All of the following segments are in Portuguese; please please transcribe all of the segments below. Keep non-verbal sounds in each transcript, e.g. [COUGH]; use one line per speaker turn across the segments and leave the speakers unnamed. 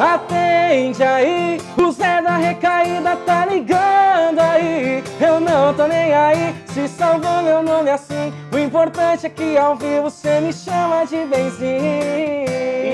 Atende aí, o Zé da recaída tá ligando aí. Eu não tô nem aí, se salvou meu nome assim. O importante é que ao vivo você me chama de benzinho.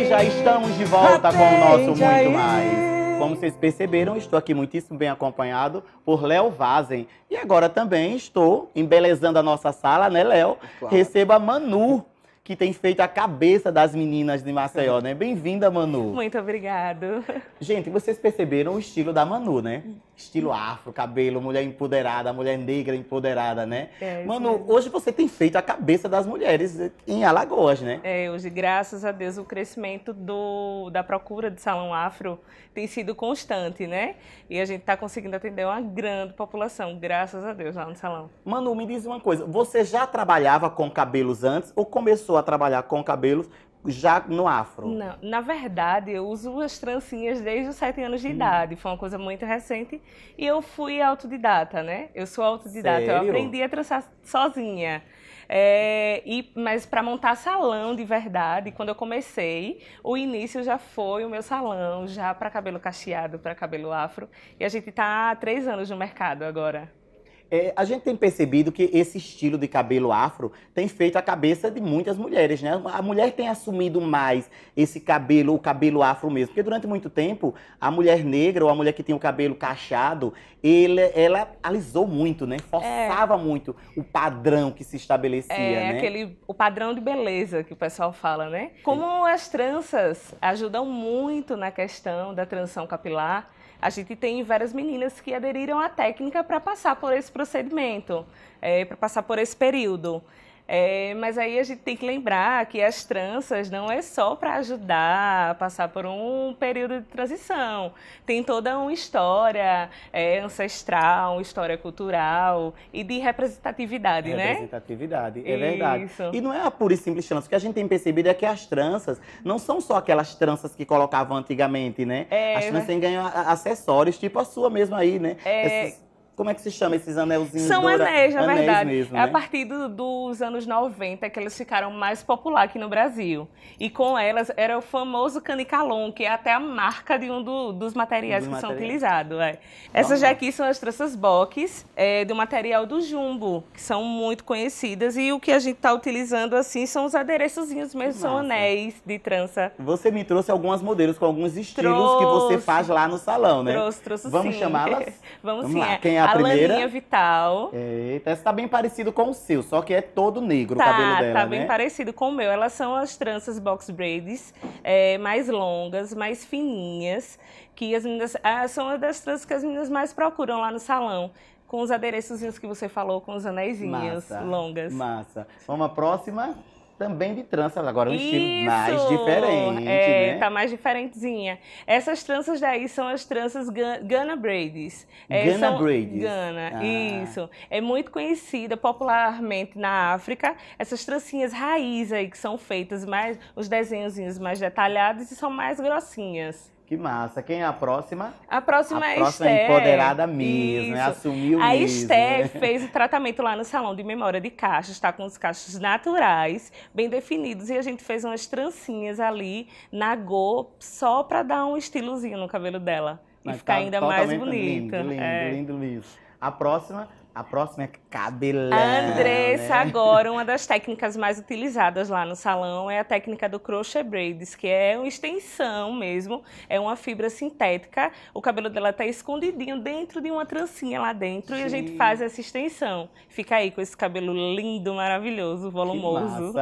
E já estamos de volta Atende com o nosso Muito aí.
Mais. Como vocês perceberam, estou aqui muitíssimo bem acompanhado por Léo Vazen. E agora também estou embelezando a nossa sala, né, Léo? Claro. Receba Manu que tem feito a cabeça das meninas de Maceió, né? Bem-vinda, Manu.
Muito obrigado. Gente, vocês
perceberam o estilo da Manu, né? Estilo afro, cabelo, mulher empoderada, mulher negra empoderada, né?
É, Manu, mesmo.
hoje você tem feito a cabeça das mulheres em Alagoas, né?
É, hoje, graças a Deus, o crescimento do, da procura de salão afro tem sido constante, né? E a gente está conseguindo atender uma grande população, graças a Deus, lá no salão.
Manu, me diz uma coisa, você já trabalhava com cabelos antes ou começou começou a trabalhar com cabelos já no afro? Não,
na verdade, eu uso as trancinhas desde os sete anos de hum. idade. Foi uma coisa muito recente. E eu fui autodidata, né? Eu sou autodidata. Sério? Eu aprendi a trançar sozinha. É, e, mas para montar salão de verdade, quando eu comecei, o início já foi o meu salão, já para cabelo cacheado, para cabelo afro. E a gente está há três anos no mercado agora.
É, a gente tem percebido que esse estilo de cabelo afro tem feito a cabeça de muitas mulheres, né? A mulher tem assumido mais esse cabelo, o cabelo afro mesmo, porque durante muito tempo a mulher negra ou a mulher que tem o cabelo cachado, ele, ela alisou muito, né? Forçava é. muito o padrão que se estabelecia, é, né? Aquele,
o padrão de beleza que o pessoal fala, né? Como as tranças ajudam muito na questão da transição capilar, a gente tem várias meninas que aderiram à técnica para passar por esse procedimento, é, para passar por esse período. É, mas aí a gente tem que lembrar que as tranças não é só para ajudar a passar por um período de transição. Tem toda uma história é, ancestral, uma história cultural e de representatividade, é né?
Representatividade, é verdade. E não é a pura e simples trança. O que a gente tem percebido é que as tranças não são só aquelas tranças que colocavam antigamente, né? É, as tranças né? têm ganho acessórios, tipo a sua mesmo aí, né? É, Essas como é que se chama esses anelzinhos? São anéis, na anéis verdade. Mesmo, é né? a partir
do, dos anos 90 que elas ficaram mais populares aqui no Brasil. E com elas era o famoso canicalon, que é até a marca de um do, dos materiais dos que materiais. são utilizados. É. Essas já aqui são as tranças box, é, do material do jumbo, que são muito conhecidas. E o que a gente está utilizando assim são os adereçozinhos mesmo, são anéis de trança.
Você me trouxe algumas modelos com alguns estilos trouxe, que você
faz lá no salão, né? Trouxe, trouxe Vamos chamá-las? [LAUGHS] Vamos, Vamos sim. Lá. É. Quem é a, a primeira. Laninha Vital.
Eita, essa tá bem parecido com o seu, só que é todo negro tá, o cabelo dela, tá bem né?
parecido com o meu. Elas são as tranças box braids, é, mais longas, mais fininhas, que as meninas... Ah, são uma das tranças que as meninas mais procuram lá no salão com os adereçozinhos que você falou, com os anéisinhos
longas. Massa. Vamos à próxima? também de tranças, agora um Isso, estilo mais diferente, é, né? Tá
mais diferentezinha. Essas tranças daí são as tranças Ghana Braids. É, Ghana Braids. ah. isso. É muito conhecida popularmente na África. Essas trancinhas raiz aí que são feitas mais, os desenhozinhos mais detalhados e são mais grossinhas. Que
massa. Quem é a próxima?
A próxima a é a próxima Esther. empoderada mesmo,
né? Isso. assumiu a mesmo. A né? Esther [LAUGHS] fez
o tratamento lá no Salão de Memória de Cachos, está com os cachos naturais, bem definidos, e a gente fez umas trancinhas ali na Go, só para dar um estilozinho no cabelo dela. Mas e ficar tá ainda mais bonita. Lindo, lindo, é. lindo,
lindo. A próxima a próxima é cabelão. Andressa, né?
agora, uma das técnicas mais utilizadas lá no salão é a técnica do crochet braids, que é uma extensão mesmo, é uma fibra sintética. O cabelo dela tá escondidinho dentro de uma trancinha lá dentro Sim. e a gente faz essa extensão. Fica aí com esse cabelo lindo, maravilhoso, volumoso.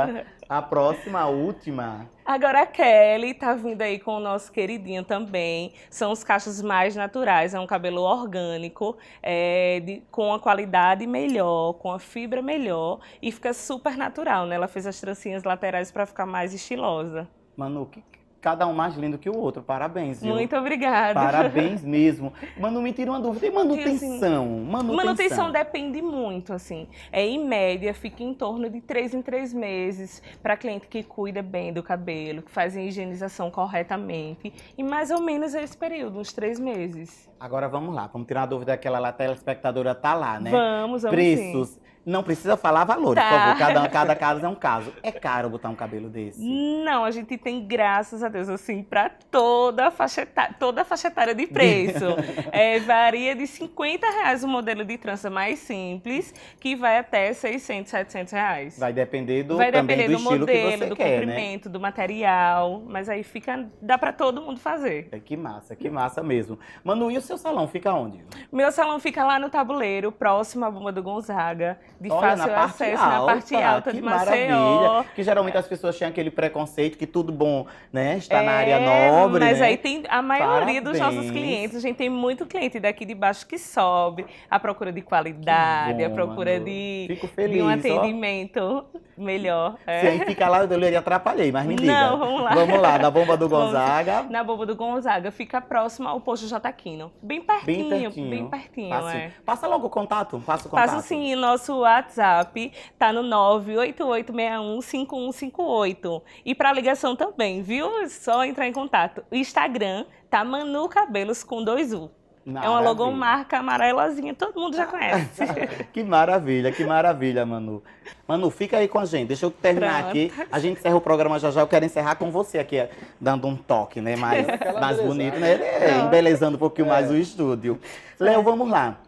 A próxima, a última,
Agora a Kelly tá vindo aí com o nosso queridinho também. São os cachos mais naturais, é um cabelo orgânico, é, de, com a qualidade melhor, com a fibra melhor e fica super natural, né? Ela fez as trancinhas laterais para ficar mais estilosa.
Manu, o que, cada um mais lindo que o outro. Parabéns, viu? Muito
obrigada. Parabéns
mesmo. Manu, me tira uma dúvida. E assim, manutenção? manutenção? Manutenção
depende muito, assim. É, em média, fica em torno de três em três meses para cliente que cuida bem do cabelo, que faz a higienização corretamente. E mais ou menos é esse período, uns três meses.
Agora vamos lá. Vamos tirar a dúvida daquela lá, telespectadora tá lá, né? Vamos, vamos Preços. Sim. Não precisa falar valor, tá. Cada, cada caso é um caso. É caro botar um cabelo desse?
Não, a gente tem, graças a Deus, assim, para toda faixa toda a faixa etária de preço. [LAUGHS] é, varia de 50 reais o modelo de trança mais simples, que vai até 600, 700 reais. Vai
depender do, vai depender do, do modelo, do quer, né? comprimento,
né? do material, mas aí fica, dá para todo mundo fazer.
É, que massa, que massa mesmo. Manu, e o seu salão fica onde?
Meu salão fica lá no tabuleiro, próximo à Bomba do Gonzaga de Olha, fácil acesso alta, na parte alta de Maceió.
Que geralmente as pessoas têm aquele preconceito que tudo bom, né? Está é, na área é, nobre. Mas né? aí tem a maioria Parabéns. dos nossos clientes,
a gente tem muito cliente daqui de baixo que sobe, a procura de qualidade, bom, a procura
de, feliz, de, um atendimento
ó. melhor. É. Se aí fica
lá, eu lhe atrapalhei, mas me liga. Não, vamos lá. Vamos lá, na bomba do [LAUGHS] Gonzaga.
na bomba do Gonzaga, fica próximo ao posto Jotaquino. Bem pertinho, bem pertinho. Bem pertinho passa, é.
passa logo o contato, passa o contato. Passa sim,
nosso WhatsApp tá no 988615158. E para ligação também, viu? É só entrar em contato. O Instagram tá Manu Cabelos com dois U.
Maravilha. É uma logomarca
amarelozinha, todo mundo já conhece.
[LAUGHS] que maravilha, que maravilha, Manu. Manu, fica aí com a gente, deixa eu terminar Pronto. aqui. A gente encerra o programa já já, eu quero encerrar com você aqui, é, dando um toque, né, mais, mais bonito, né, é, embelezando um pouquinho é. mais o estúdio. Léo, vamos lá.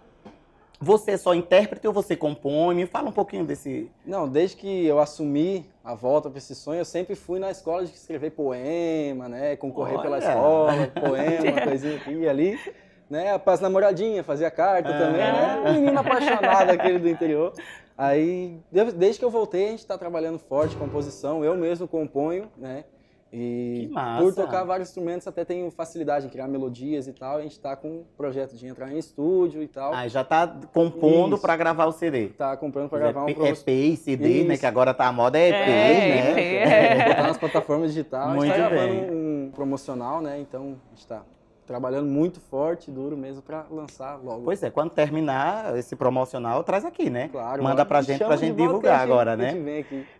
Você é só intérprete ou você compõe?
Me fala um pouquinho desse. Não, desde que eu assumi a volta para esse sonho, eu sempre fui na escola de escrever poema, né? Concorrer Olha. pela escola, poema, coisinha aqui e ali. Né? Para as namoradinhas, fazia carta ah. também, né? Menina apaixonada, aquele do interior. Aí, desde que eu voltei, a gente está trabalhando forte composição, eu mesmo componho, né? E por tocar vários instrumentos, até tenho facilidade em criar melodias e tal. a gente tá com um projeto de entrar em estúdio e tal. Ah, já tá compondo para gravar o CD. Tá
comprando para gravar é, um pro... EP e CD, né, Isso. né? Que agora tá a moda é EP, é, né? É. é. é botar nas
plataformas digitais. Muito a gente tá bem. gravando um promocional, né? Então a gente tá trabalhando muito forte, e duro mesmo para lançar logo. Pois
é, quando terminar esse promocional, traz aqui, né? Claro. Manda pra gente pra gente divulgar agora, né?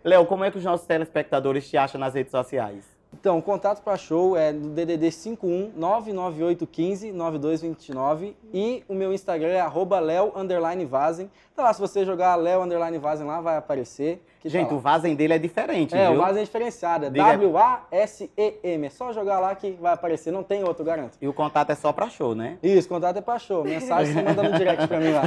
Léo, como é que os nossos telespectadores te acham nas redes
sociais? Então, o contato para show é no DDD 51 99815 9229 e o meu Instagram é arroba Então vazem. Tá lá, se você jogar leo vazem lá, vai aparecer. Tá Gente, tá o vazem dele é diferente, É, viu? o vazem é diferenciado, é, é W-A-S-E-M. É só jogar lá que vai aparecer, não tem outro, garanto. E o contato é só para show, né? Isso, contato é para show. Mensagem você manda no direct para mim lá.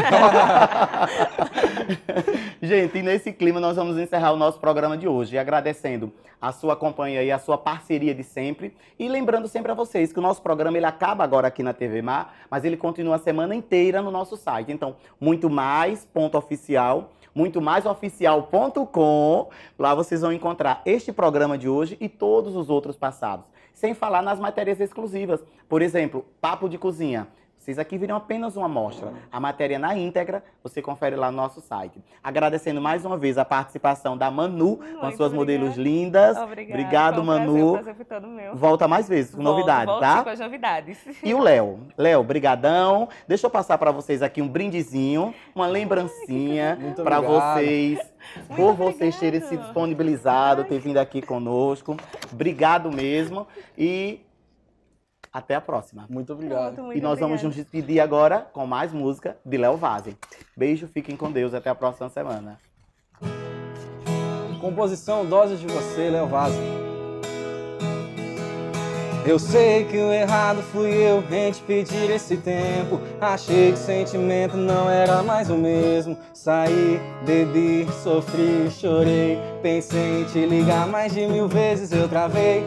[LAUGHS] Gente, e nesse clima nós vamos encerrar o nosso programa de hoje, agradecendo a sua companhia e a sua participação parceria de sempre. E lembrando sempre a vocês que o nosso programa ele acaba agora aqui na TV Mar, mas ele continua a semana inteira no nosso site. Então, muito mais ponto oficial muito mais oficial.com. Lá vocês vão encontrar este programa de hoje e todos os outros passados. Sem falar nas matérias exclusivas. Por exemplo, Papo de Cozinha. Vocês aqui viram apenas uma amostra. A matéria é na íntegra, você confere lá no nosso site. Agradecendo mais uma vez a participação da Manu, Muito com as suas obrigada. modelos lindas. Obrigada. Obrigado, um Manu. Prazer,
prazer todo meu.
Volta mais vezes com novidades, tá? com tipo as
novidades. E o Léo.
Léo, brigadão. Deixa eu passar para vocês aqui um brindezinho, uma lembrancinha para vocês. Muito por obrigado. vocês terem se disponibilizado, ter vindo aqui conosco. Obrigado mesmo. E até a próxima. Muito obrigado. muito e nós obrigado. vamos nos despedir agora com mais música de Léo Vazzi. Beijo, fiquem com Deus. Até a próxima
semana. Composição Doses de Você, Léo Vazzi. Eu sei que o errado fui eu em te pedir esse tempo. Achei que o sentimento não era mais o mesmo. Saí, bebi, sofri, chorei. Pensei em te ligar mais de mil vezes, eu travei.